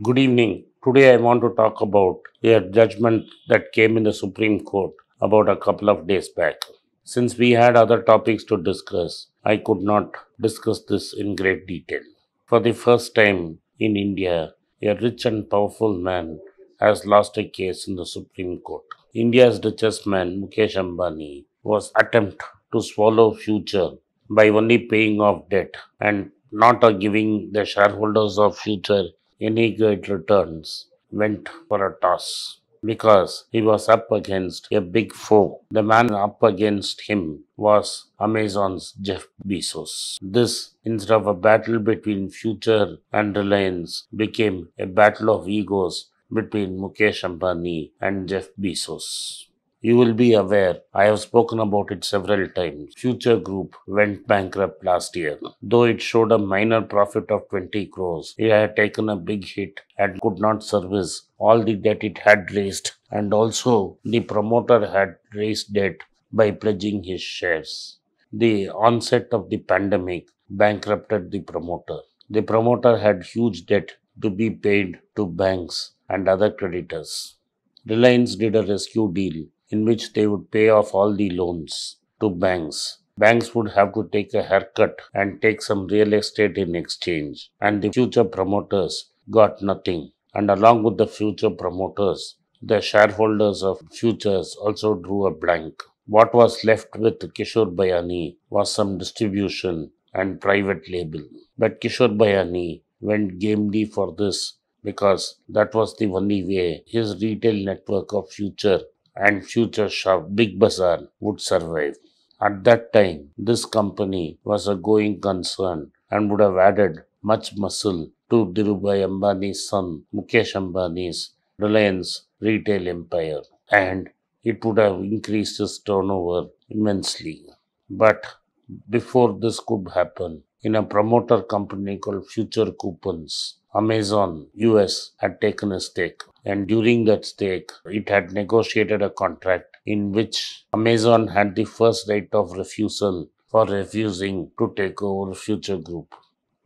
Good evening. Today I want to talk about a judgment that came in the Supreme Court about a couple of days back. Since we had other topics to discuss, I could not discuss this in great detail. For the first time in India, a rich and powerful man has lost a case in the Supreme Court. India's richest man, Mukesh Ambani, was attempt to swallow future by only paying off debt and not giving the shareholders of future any good returns, went for a toss because he was up against a big foe. The man up against him was Amazon's Jeff Bezos. This, instead of a battle between future and Reliance, became a battle of egos between Mukesh Ambani and Jeff Bezos. You will be aware, I have spoken about it several times. Future Group went bankrupt last year. Though it showed a minor profit of 20 crores, it had taken a big hit and could not service all the debt it had raised, and also the promoter had raised debt by pledging his shares. The onset of the pandemic bankrupted the promoter. The promoter had huge debt to be paid to banks and other creditors. Reliance did a rescue deal in which they would pay off all the loans to banks. Banks would have to take a haircut and take some real estate in exchange. And the future promoters got nothing. And along with the future promoters, the shareholders of futures also drew a blank. What was left with Kishore Bayani was some distribution and private label. But Kishore Bayani went gamely for this because that was the only way his retail network of future and future shop Big Bazaar would survive. At that time, this company was a going concern and would have added much muscle to Dhirubhai Ambani's son Mukesh Ambani's Reliance retail empire and it would have increased its turnover immensely. But before this could happen, in a promoter company called Future Coupons, Amazon US had taken a stake. And during that stake, it had negotiated a contract in which Amazon had the first right of refusal for refusing to take over Future Group.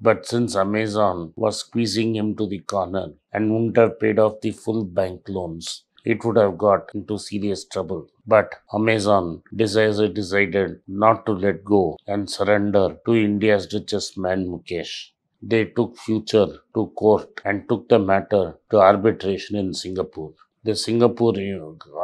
But since Amazon was squeezing him to the corner and wouldn't have paid off the full bank loans, it would have got into serious trouble. But Amazon decided, decided not to let go and surrender to India's richest man Mukesh they took future to court and took the matter to arbitration in Singapore. The Singapore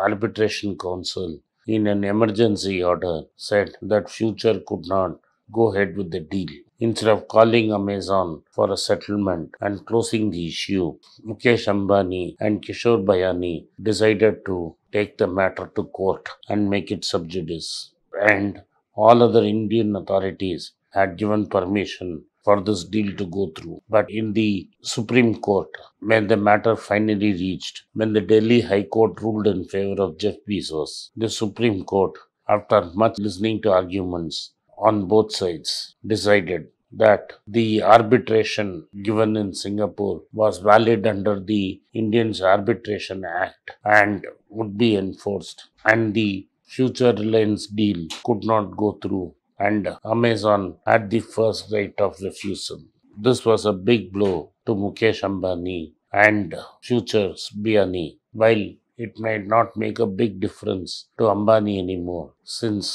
Arbitration Council, in an emergency order, said that future could not go ahead with the deal. Instead of calling Amazon for a settlement and closing the issue, Mukesh Ambani and Kishore Bayani decided to take the matter to court and make it sub judice. And all other Indian authorities had given permission for this deal to go through. But in the Supreme Court, when the matter finally reached, when the Delhi High Court ruled in favor of Jeff Bezos, the Supreme Court, after much listening to arguments on both sides, decided that the arbitration given in Singapore was valid under the Indians Arbitration Act and would be enforced, and the future Reliance deal could not go through and Amazon at the first rate of refusal. This was a big blow to Mukesh Ambani and Future's Biani, while it might not make a big difference to Ambani anymore since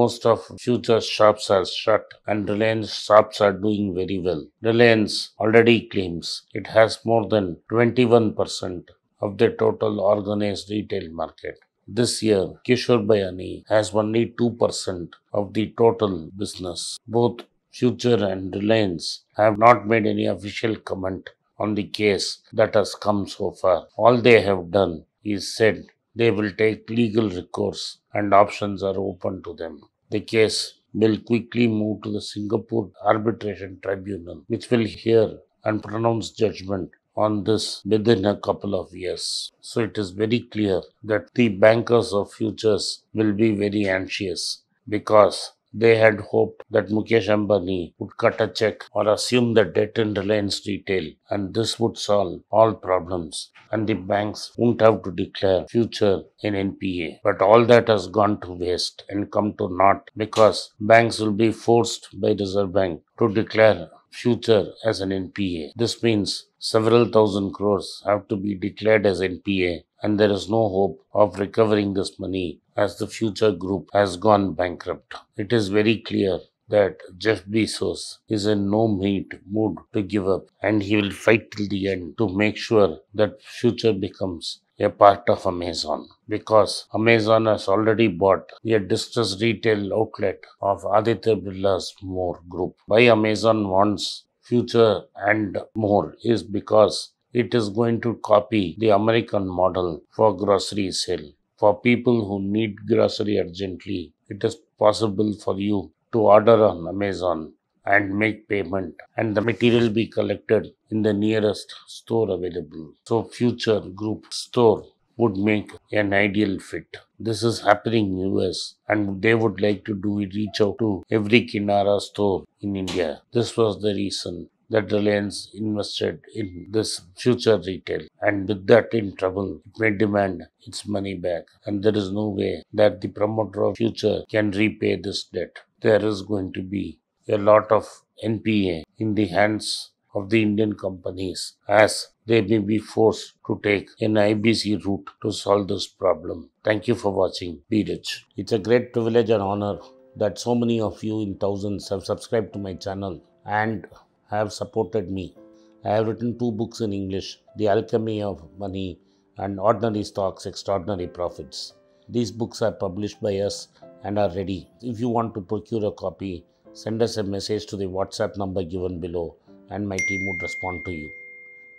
most of Future's shops are shut and Reliance shops are doing very well. Reliance already claims it has more than 21% of the total organized retail market. This year, Kishore Bayani has only 2% of the total business. Both Future and Reliance have not made any official comment on the case that has come so far. All they have done is said they will take legal recourse and options are open to them. The case will quickly move to the Singapore Arbitration Tribunal, which will hear and pronounce judgment on this within a couple of years. So it is very clear that the bankers of futures will be very anxious because they had hoped that Mukesh Ambani would cut a check or assume the debt in Reliance Retail, and this would solve all problems, and the banks wouldn't have to declare future in NPA. But all that has gone to waste and come to naught because banks will be forced by Reserve Bank to declare future as an NPA. This means several thousand crores have to be declared as NPA and there is no hope of recovering this money as the future group has gone bankrupt. It is very clear that Jeff Bezos is in no meat mood to give up and he will fight till the end to make sure that future becomes a part of Amazon because Amazon has already bought a distressed retail outlet of Aditya Birla's More Group. Why Amazon wants future and more is because it is going to copy the American model for grocery sale. For people who need grocery urgently, it is possible for you to order on Amazon and make payment and the material be collected in the nearest store available. So future group store would make an ideal fit. This is happening in US and they would like to do it reach out to every Kinara store in India. This was the reason that Reliance invested in this future retail and with that in trouble it may demand its money back and there is no way that the promoter of future can repay this debt. There is going to be a lot of NPA in the hands of the Indian companies as they may be forced to take an IBC route to solve this problem. Thank you for watching. Be rich. It's a great privilege and honor that so many of you in thousands have subscribed to my channel and have supported me. I have written two books in English, The Alchemy of Money and Ordinary Stocks, Extraordinary Profits. These books are published by us and are ready. If you want to procure a copy, send us a message to the WhatsApp number given below and my team would respond to you.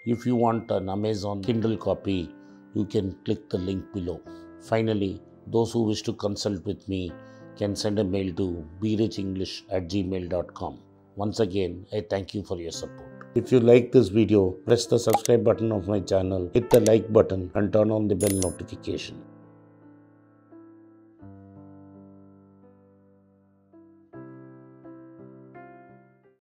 If you want an Amazon Kindle copy, you can click the link below. Finally, those who wish to consult with me can send a mail to english at gmail.com. Once again, I thank you for your support. If you like this video, press the subscribe button of my channel, hit the like button and turn on the bell notification.